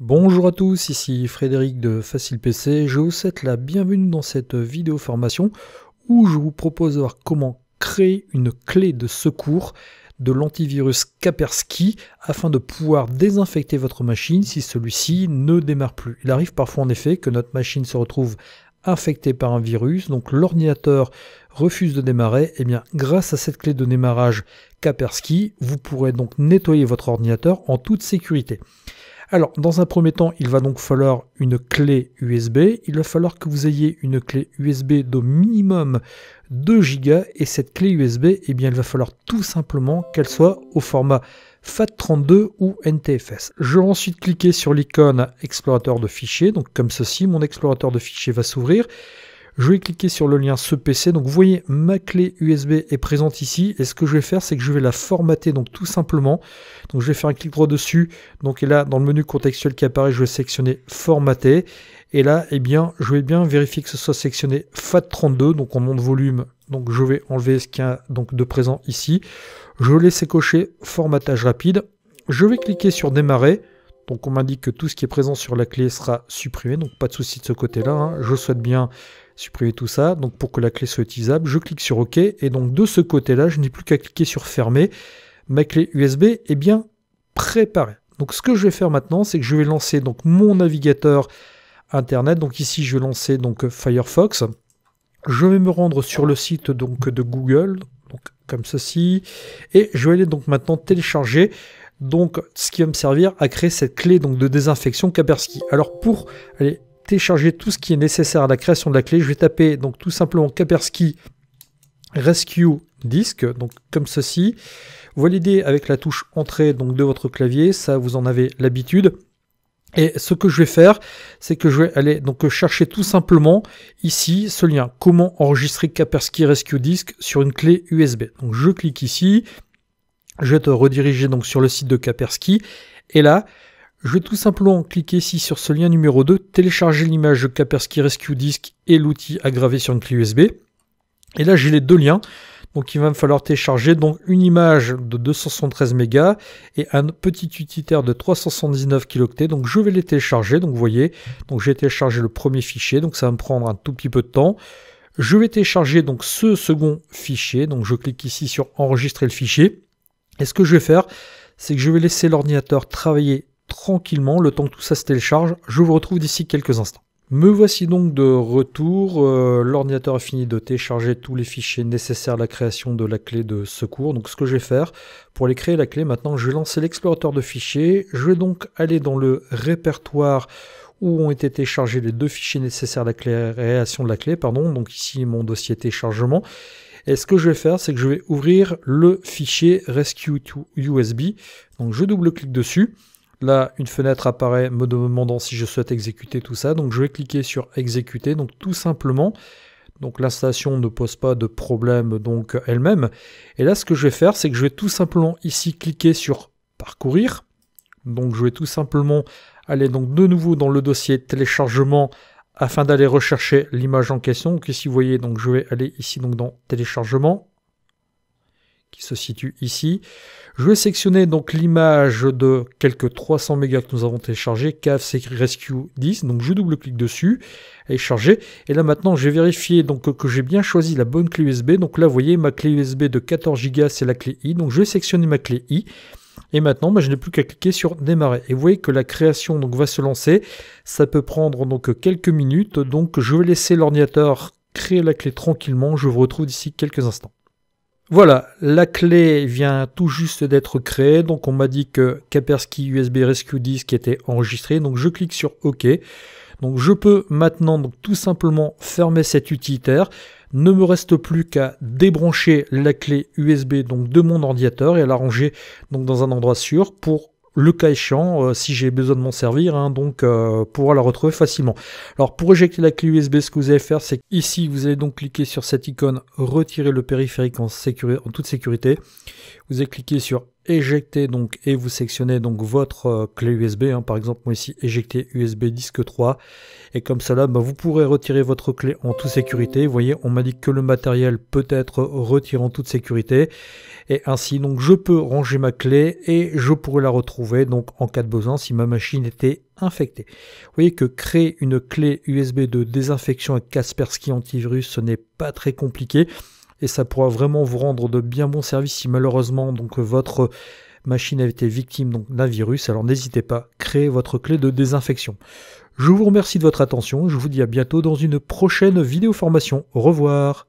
Bonjour à tous, ici Frédéric de Facile PC. Je vous souhaite la bienvenue dans cette vidéo formation où je vous propose de voir comment créer une clé de secours de l'antivirus Kapersky afin de pouvoir désinfecter votre machine si celui-ci ne démarre plus. Il arrive parfois en effet que notre machine se retrouve infectée par un virus, donc l'ordinateur refuse de démarrer, et eh bien grâce à cette clé de démarrage Kapersky, vous pourrez donc nettoyer votre ordinateur en toute sécurité. Alors, dans un premier temps, il va donc falloir une clé USB. Il va falloir que vous ayez une clé USB d'au minimum 2 Go. Et cette clé USB, eh bien, il va falloir tout simplement qu'elle soit au format FAT32 ou NTFS. Je vais ensuite cliquer sur l'icône explorateur de fichiers. Donc, comme ceci, mon explorateur de fichiers va s'ouvrir. Je vais cliquer sur le lien ce PC. Donc vous voyez, ma clé USB est présente ici. Et ce que je vais faire, c'est que je vais la formater donc tout simplement. Donc je vais faire un clic droit dessus. Donc et là, dans le menu contextuel qui apparaît, je vais sélectionner formater. Et là, eh bien, je vais bien vérifier que ce soit sélectionné FAT32, donc en nom de volume. Donc je vais enlever ce qu'il y a donc de présent ici. Je vais laisser cocher formatage rapide. Je vais cliquer sur démarrer. Donc on m'indique que tout ce qui est présent sur la clé sera supprimé, donc pas de souci de ce côté-là. Hein. Je souhaite bien supprimer tout ça. Donc pour que la clé soit utilisable, je clique sur OK. Et donc de ce côté-là, je n'ai plus qu'à cliquer sur fermer. Ma clé USB est bien préparée. Donc ce que je vais faire maintenant, c'est que je vais lancer donc mon navigateur internet. Donc ici, je vais lancer donc Firefox. Je vais me rendre sur le site donc de Google, donc comme ceci, et je vais aller donc maintenant télécharger donc ce qui va me servir à créer cette clé donc de désinfection Kaspersky. Alors pour aller télécharger tout ce qui est nécessaire à la création de la clé. Je vais taper donc tout simplement Kaspersky Rescue Disk, donc comme ceci. Valider avec la touche entrée donc de votre clavier, ça vous en avez l'habitude. Et ce que je vais faire, c'est que je vais aller donc chercher tout simplement ici ce lien. Comment enregistrer Kaspersky Rescue Disk sur une clé USB. Donc je clique ici, je vais te rediriger donc sur le site de Kaspersky et là je vais tout simplement cliquer ici sur ce lien numéro 2, télécharger l'image de Kapersky Rescue Disk et l'outil à graver sur une clé USB. Et là, j'ai les deux liens. Donc il va me falloir télécharger donc une image de 273 mégas et un petit utilitaire de 379 kiloctets, Donc je vais les télécharger. Donc vous voyez, donc j'ai téléchargé le premier fichier, donc ça va me prendre un tout petit peu de temps. Je vais télécharger donc ce second fichier. Donc je clique ici sur enregistrer le fichier. Et ce que je vais faire, c'est que je vais laisser l'ordinateur travailler tranquillement le temps que tout ça se télécharge. Je vous retrouve d'ici quelques instants. Me voici donc de retour. Euh, l'ordinateur a fini de télécharger tous les fichiers nécessaires à la création de la clé de secours. Donc ce que je vais faire pour aller créer la clé, maintenant je vais lancer l'explorateur de fichiers. Je vais donc aller dans le répertoire où ont été téléchargés les deux fichiers nécessaires à la création de la clé. Pardon. Donc ici mon dossier téléchargement. Et ce que je vais faire, c'est que je vais ouvrir le fichier rescue to USB. Donc je double-clique dessus. Là, une fenêtre apparaît me demandant si je souhaite exécuter tout ça. Donc je vais cliquer sur exécuter. Donc tout simplement, donc l'installation ne pose pas de problème donc elle-même. Et là, ce que je vais faire, c'est que je vais tout simplement ici cliquer sur parcourir. Donc je vais tout simplement aller donc de nouveau dans le dossier téléchargement afin d'aller rechercher l'image en question. Donc ici, vous voyez, donc je vais aller ici donc dans téléchargement qui se situe ici. Je vais sélectionner donc l'image de quelques 300 mégas que nous avons téléchargé, CAF Rescue 10, donc je double-clique dessus, et est et là maintenant je vais donc, que j'ai bien choisi la bonne clé USB, donc là vous voyez ma clé USB de 14 Go c'est la clé I, donc je vais sélectionner ma clé I, et maintenant, ben, je n'ai plus qu'à cliquer sur démarrer. Et vous voyez que la création donc, va se lancer. Ça peut prendre donc quelques minutes. Donc je vais laisser l'ordinateur créer la clé tranquillement. Je vous retrouve d'ici quelques instants. Voilà, la clé vient tout juste d'être créée, donc on m'a dit que Kapersky USB Rescue Disk était enregistré, donc je clique sur OK. Donc je peux maintenant donc, tout simplement fermer cet utilitaire. Ne me reste plus qu'à débrancher la clé USB donc, de mon ordinateur et à la ranger donc, dans un endroit sûr pour le cas échéant, euh, si j'ai besoin de m'en servir, hein, donc euh, la retrouver facilement. Alors pour éjecter la clé USB, ce que vous allez faire, c'est ici vous allez donc cliquer sur cette icône, retirer le périphérique en, sécurité, en toute sécurité. Vous allez cliquer sur éjectez donc et vous sélectionnez donc votre euh, clé USB. Hein. par exemple, moi ici, éjecter USB disque 3. Et comme cela, bah, vous pourrez retirer votre clé en toute sécurité. voyez, on m'a dit que le matériel peut être retiré en toute sécurité. Et ainsi, donc, je peux ranger ma clé et je pourrais la retrouver donc en cas de besoin si ma machine était infectée. Vous voyez que créer une clé USB de désinfection avec Kaspersky antivirus, ce n'est pas très compliqué et ça pourra vraiment vous rendre de bien bons services si malheureusement donc votre machine a été victime d'un virus. Alors n'hésitez pas, créez votre clé de désinfection. Je vous remercie de votre attention, je vous dis à bientôt dans une prochaine vidéo formation. Au revoir